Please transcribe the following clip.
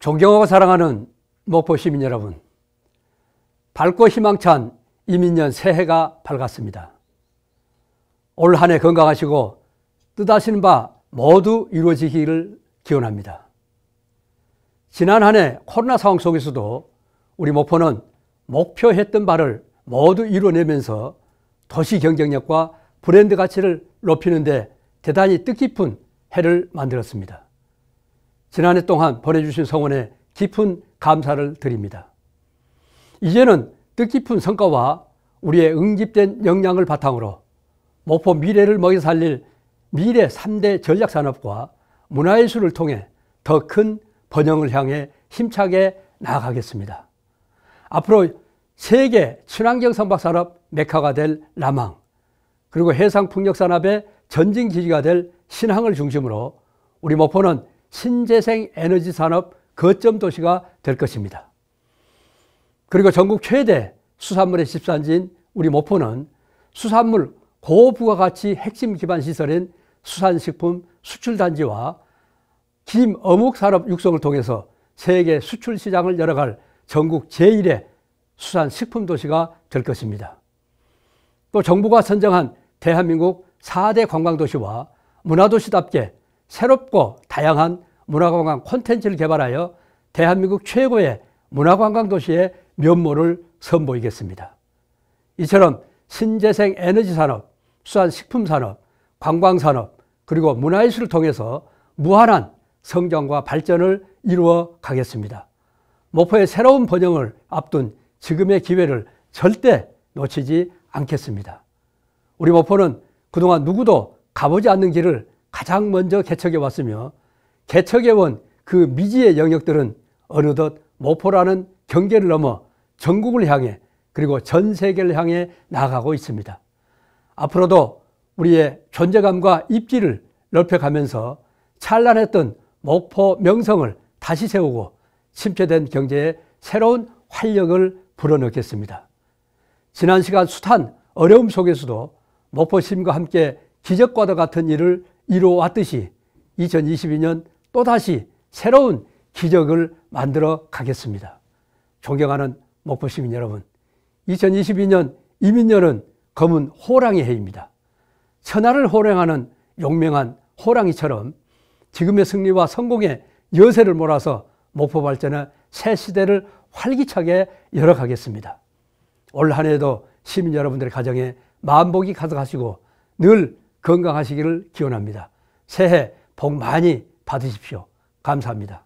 존경하고 사랑하는 목포 시민 여러분, 밝고 희망찬 이민년 새해가 밝았습니다. 올 한해 건강하시고 뜻하시는 바 모두 이루어지기를 기원합니다. 지난 한해 코로나 상황 속에서도 우리 목포는 목표했던 바를 모두 이뤄내면서 도시 경쟁력과 브랜드 가치를 높이는데 대단히 뜻깊은 해를 만들었습니다. 지난해 동안 보내주신 성원에 깊은 감사를 드립니다. 이제는 뜻깊은 성과와 우리의 응집된 역량을 바탕으로 목포 미래를 먹여 살릴 미래 3대 전략산업과 문화예술을 통해 더 큰 번영을 향해 힘차게 나아가겠습니다. 앞으로 세계 친환경 선박산업 메카가 될 남항, 그리고 해상풍력산업의 전진기지가 될 신항을 중심으로 우리 목포는 신재생 에너지 산업 거점 도시가 될 것입니다. 그리고 전국 최대 수산물의 집산지인 우리 목포는 수산물 고부가가치 핵심 기반 시설인 수산식품 수출단지와 김 어묵 산업 육성을 통해서 세계 수출 시장을 열어갈 전국 제1의 수산식품 도시가 될 것입니다. 또 정부가 선정한 대한민국 4대 관광도시와 문화도시답게 새롭고 다양한 문화관광 콘텐츠를 개발하여 대한민국 최고의 문화관광 도시의 면모를 선보이겠습니다. 이처럼 신재생 에너지 산업, 수산 식품 산업, 관광 산업, 그리고 문화예술을 통해서 무한한 성장과 발전을 이루어 가겠습니다. 목포의 새로운 번영을 앞둔 지금의 기회를 절대 놓치지 않겠습니다. 우리 목포는 그동안 누구도 가보지 않는 길을 가장 먼저 개척해 왔으며 개척에 온그 미지의 영역들은 어느덧 목포라는 경계를 넘어 전국을 향해 그리고 전 세계를 향해 나가고 있습니다. 앞으로도 우리의 존재감과 입지를 넓혀가면서 찬란했던 목포 명성을 다시 세우고 침체된 경제에 새로운 활력을 불어넣겠습니다. 지난 시간 숱한 어려움 속에서도 목포심과 함께 기적과도 같은 일을 이루어왔듯이 2022년 또다시 새로운 기적을 만들어 가겠습니다. 존경하는 목포시민 여러분, 2022년 이민년은 검은 호랑이 해입니다. 천하를 호령하는 용맹한 호랑이처럼 지금의 승리와 성공의 여세를 몰아서 목포 발전의 새 시대를 활기차게 열어가겠습니다. 올 한 해도 시민 여러분들의 가정에 만복이 가득하시고 늘 건강하시기를 기원합니다. 새해 복 많이 받으십시오. 감사합니다.